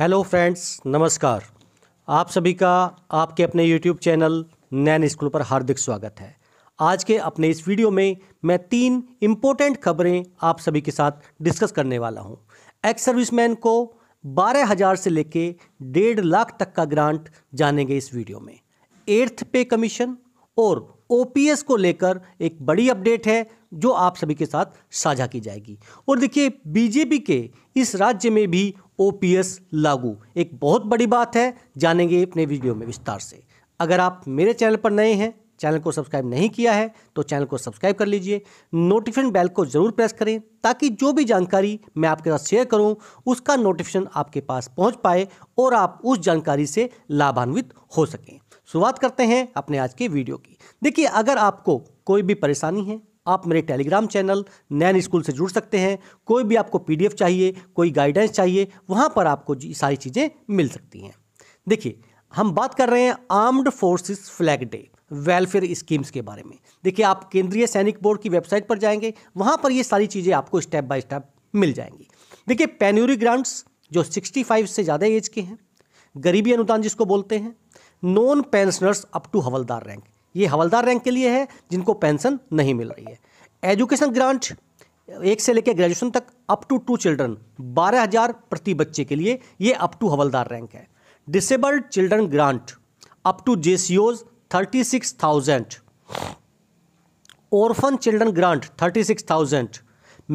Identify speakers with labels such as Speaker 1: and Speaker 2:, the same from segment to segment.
Speaker 1: Hello friends नमस्कार आप सभी का आपके अपने यूट्यूब चैनल नैन स्कूल पर हार्दिक स्वागत है आज के अपने इस वीडियो में मैं तीन इम्पोर्टेंट खबरें आप सभी के साथ डिस्कस करने वाला हूं। एक्स सर्विसमैन को बारह हज़ार से लेके डेढ़ लाख तक का ग्रांट जानेंगे इस वीडियो में एर्थ पे कमीशन और ओपीएस को लेकर एक बड़ी अपडेट है जो आप सभी के साथ साझा की जाएगी और देखिए बीजेपी के इस राज्य में भी ओ लागू एक बहुत बड़ी बात है जानेंगे अपने वीडियो में विस्तार से अगर आप मेरे चैनल पर नए हैं चैनल को सब्सक्राइब नहीं किया है तो चैनल को सब्सक्राइब कर लीजिए नोटिफिकेशन बेल को ज़रूर प्रेस करें ताकि जो भी जानकारी मैं आपके साथ शेयर करूं उसका नोटिफिकेशन आपके पास पहुंच पाए और आप उस जानकारी से लाभान्वित हो सकें शुरुआत करते हैं अपने आज के वीडियो की देखिए अगर आपको कोई भी परेशानी है आप मेरे टेलीग्राम चैनल नैन स्कूल से जुड़ सकते हैं कोई भी आपको पी चाहिए कोई गाइडेंस चाहिए वहाँ पर आपको सारी चीज़ें मिल सकती हैं देखिए हम बात कर रहे हैं armed forces flag day welfare schemes के बारे में देखिए आप केंद्रीय सैनिक बोर्ड की वेबसाइट पर जाएंगे वहाँ पर ये सारी चीज़ें आपको स्टेप बाय स्टेप मिल जाएंगी देखिए पेन्यूरी ग्रांट्स जो 65 से ज़्यादा एज के हैं गरीबी अनुदान जिसको बोलते हैं non pensioners up to havildar rank ये हवलदार रैंक के लिए है जिनको पेंशन नहीं मिल रही है एजुकेशन ग्रांट एक से लेकर ग्रेजुएशन तक अप टू टू चिल्ड्रन बारह हज़ार प्रति बच्चे के लिए ये अप टू हवलदार रैंक है disabled children grant up to J C O's thirty six thousand orphan children grant thirty six thousand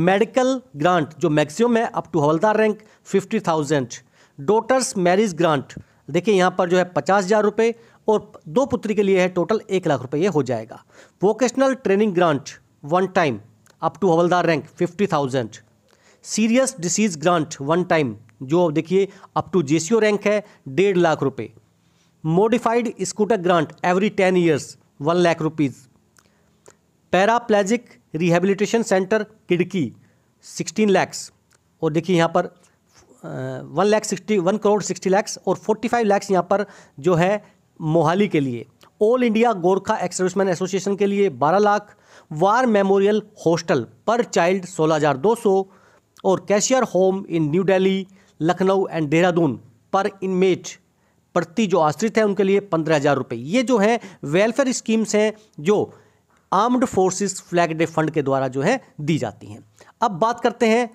Speaker 1: medical grant जो मैक्सिमम है up to havildar rank fifty thousand daughters marriage grant देखिए यहाँ पर जो है पचास हज़ार रुपये और दो पुत्री के लिए है टोटल एक लाख रुपये हो जाएगा vocational training grant one time up to havildar rank fifty thousand serious disease grant one time जो देखिए अप टू जे रैंक है डेढ़ लाख रुपये modified scooter grant every ten years one lakh rupees paraplegic rehabilitation centre Khadki sixteen lakhs और देखिए यहाँ पर one lakh sixty one crore sixty lakhs और फोर्टी फाइव लैक्स यहाँ पर जो है मोहाली के लिए all India Gorkha ex serviceman association के लिए 12 lakh war memorial hostel per child 16,200 और Cheshire home in New Delhi Lucknow and Dehradun per inmate प्रति जो आश्रित है उनके लिए पंद्रह हज़ार रुपये ये जो है वेलफेयर स्कीम्स हैं जो armed forces flag day fund के द्वारा जो है दी जाती हैं अब बात करते हैं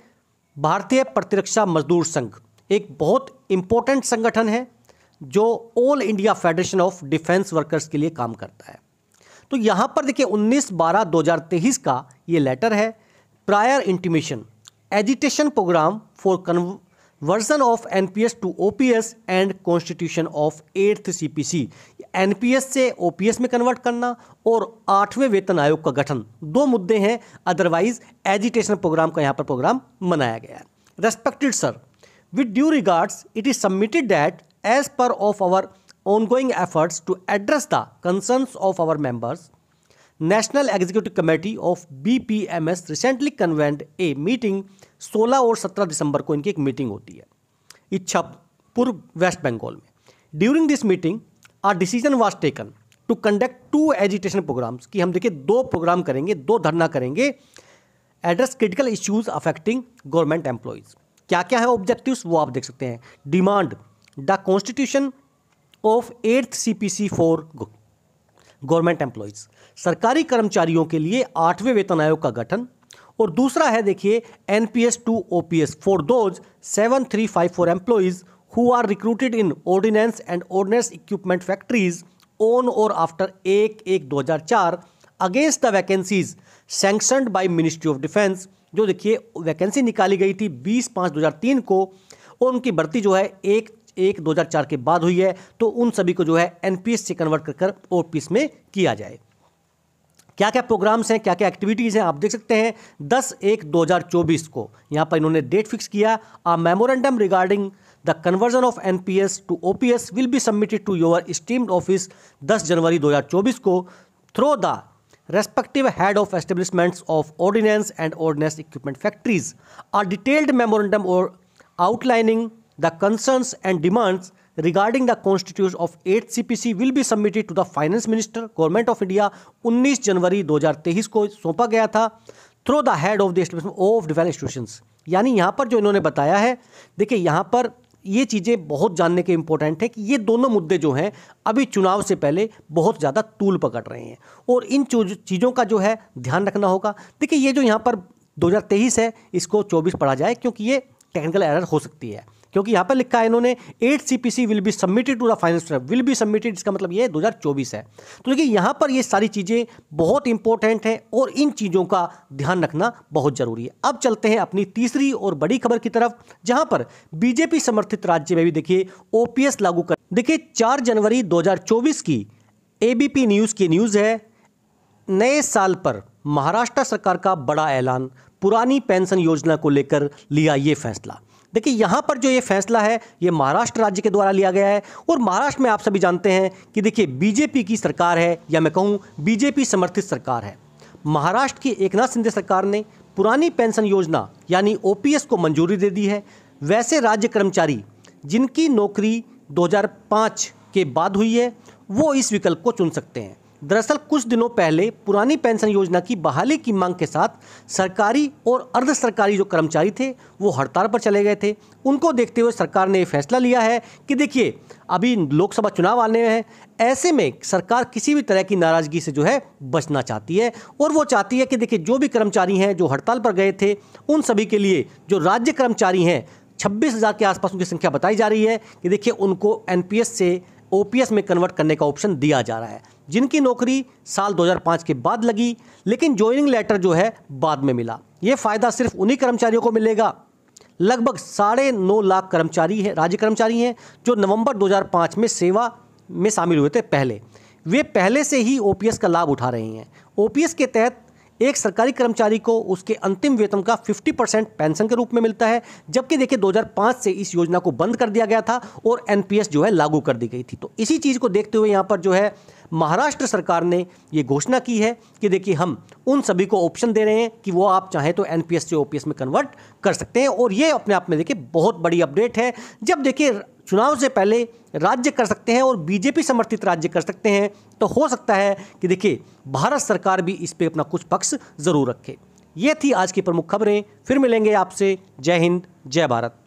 Speaker 1: भारतीय प्रतिरक्षा मजदूर संघ एक बहुत इंपॉर्टेंट संगठन है जो all India federation of defence workers के लिए काम करता है तो यहाँ पर देखिए 19 बारह 2023 का ये लेटर है prior intimation agitation programme for version of N P S to O P S and constitution of eighth C P C N P S से ओ पी एस में कन्वर्ट करना और आठवें वेतन आयोग का गठन दो मुद्दे हैं अदरवाइज एजिटेशन प्रोग्राम का यहाँ पर प्रोग्राम मनाया गया है respected sir with due regards it is submitted that as per of our ongoing efforts to address the to of the concerns national executive committee of B P M S recently convened a meeting सोलह और सत्रह दिसंबर को इनकी एक meeting होती है इच्छा पूर्व वेस्ट बंगाल में during this meeting are decision was taken to conduct two agitation programmes कि हम देखिए दो प्रोग्राम करेंगे दो धरना करेंगे address critical issues affecting government employees क्या क्या है ऑब्जेक्टिव वो आप देख सकते हैं demand the constitution of eighth C P C for government employees सरकारी कर्मचारियों के लिए आठवें वेतन आयोग का गठन और दूसरा है देखिए N P S to O P S for those seven three five four employees who are recruited in ordnance and ordnance equipment factories on or after एक एक दो हज़ार चार against the vacancies sanction by ministry of defence जो देखिए vacancy निकाली गई थी बीस पाँच दो हज़ार तीन को और उनकी भर्ती जो है एक एक चार के बाद हुई है तो उन सभी को जो है एनपीएस से कन्वर्ट कर कर में किया जाए क्या क्या प्रोग्राम्स हैं क्या क्या एक्टिविटीज़ हैं आप देख सकते हैं 10 एक 2024 को यहाँ पर इन्होंने डेट फिक्स किया a memorandum regarding the conversion of NPS to OPS will be submitted to your esteemed office 10 January 2024 को through the respective head of establishments of ordnance and ordnance equipment factories are detailed memorandum और outlining the and demands regarding the regarding of eight C P C will be submitted to the finance minister government of India उन्नीस जनवरी दो हज़ार तेईस को सौंपा गया था through the head of the establishment of defence institution यानी यहाँ पर जो इन्होंने बताया है देखिए यहाँ पर ये चीज़ें बहुत जानने के इम्पोर्टेंट है कि ये दोनों मुद्दे जो हैं अभी चुनाव से पहले बहुत ज़्यादा तूल पकड़ रहे हैं और इन चीज़ों का जो है ध्यान रखना होगा देखिए ये जो यहाँ पर दो हज़ार तेईस है इसको चौबीस पढ़ा जाए क्योंकि ये टेक्निकल एरर हो सकती है क्योंकि यहां पर लिखा है इन्होंने eight C will be submitted to the finance will be submitted इसका मतलब ये दो है तो देखिए यहां पर ये सारी चीज़ें बहुत इंपॉर्टेंट हैं और इन चीज़ों का ध्यान रखना बहुत ज़रूरी है अब चलते हैं अपनी तीसरी और बड़ी खबर की तरफ जहां पर बीजेपी समर्थित राज्य में भी देखिए ओपीएस लागू कर देखिए चार जनवरी दो की एबीपी न्यूज़ की न्यूज़ है नए साल पर महाराष्ट्र सरकार का बड़ा ऐलान पुरानी पेंशन योजना को लेकर लिया ये फैसला देखिए यहाँ पर जो ये फैसला है ये महाराष्ट्र राज्य के द्वारा लिया गया है और महाराष्ट्र में आप सभी जानते हैं कि देखिए बीजेपी की सरकार है या मैं कहूँ बीजेपी समर्थित सरकार है महाराष्ट्र की एकनाथ शिंदे सरकार ने पुरानी पेंशन योजना यानी ओ को मंजूरी दे दी है वैसे राज्य कर्मचारी जिनकी नौकरी 2005 के बाद हुई है वो इस विकल्प को चुन सकते हैं दरअसल कुछ दिनों पहले पुरानी पेंशन योजना की बहाली की मांग के साथ सरकारी और अर्ध सरकारी जो कर्मचारी थे वो हड़ताल पर चले गए थे उनको देखते हुए सरकार ने ये फैसला लिया है कि देखिए अभी लोकसभा चुनाव आने हैं ऐसे में सरकार किसी भी तरह की नाराज़गी से जो है बचना चाहती है और वो चाहती है कि देखिए जो भी कर्मचारी हैं जो हड़ताल पर गए थे उन सभी के लिए जो राज्य कर्मचारी हैं छब्बीस हज़ार के आसपास उनकी संख्या बताई जा रही है कि देखिए उनको एनपीएस से ओ में कन्वर्ट करने का ऑप्शन दिया जा रहा है जिनकी नौकरी साल 2005 के बाद लगी लेकिन ज्वाइनिंग लेटर जो है बाद में मिला ये फ़ायदा सिर्फ उन्हीं कर्मचारियों को मिलेगा लगभग साढ़े नौ लाख कर्मचारी हैं राज्य कर्मचारी हैं जो नवंबर 2005 में सेवा में शामिल हुए थे पहले वे पहले से ही ओ का लाभ उठा रहे हैं ओ के तहत एक सरकारी कर्मचारी को उसके अंतिम वेतन का 50 परसेंट पेंशन के रूप में मिलता है जबकि देखिए 2005 से इस योजना को बंद कर दिया गया था और एनपीएस जो है लागू कर दी गई थी तो इसी चीज़ को देखते हुए यहाँ पर जो है महाराष्ट्र सरकार ने ये घोषणा की है कि देखिए हम उन सभी को ऑप्शन दे रहे हैं कि वो आप चाहें तो एनपीएस से ओपीएस में कन्वर्ट कर सकते हैं और ये अपने आप में देखिए बहुत बड़ी अपडेट है जब देखिए चुनाव से पहले राज्य कर सकते हैं और बीजेपी समर्थित राज्य कर सकते हैं तो हो सकता है कि देखिए भारत सरकार भी इस पर अपना कुछ पक्ष ज़रूर रखे ये थी आज की प्रमुख खबरें फिर मिलेंगे आपसे जय हिंद जय भारत